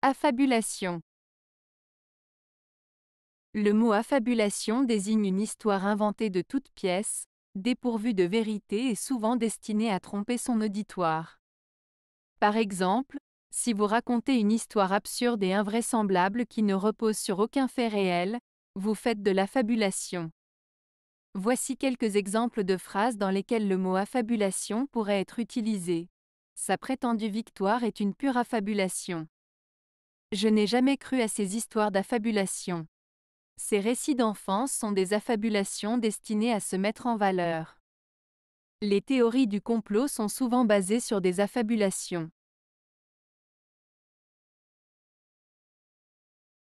Affabulation. Le mot affabulation désigne une histoire inventée de toutes pièces, dépourvue de vérité et souvent destinée à tromper son auditoire. Par exemple, si vous racontez une histoire absurde et invraisemblable qui ne repose sur aucun fait réel, vous faites de l'affabulation. Voici quelques exemples de phrases dans lesquelles le mot affabulation pourrait être utilisé. Sa prétendue victoire est une pure affabulation. Je n'ai jamais cru à ces histoires d'affabulation. Ces récits d'enfance sont des affabulations destinées à se mettre en valeur. Les théories du complot sont souvent basées sur des affabulations.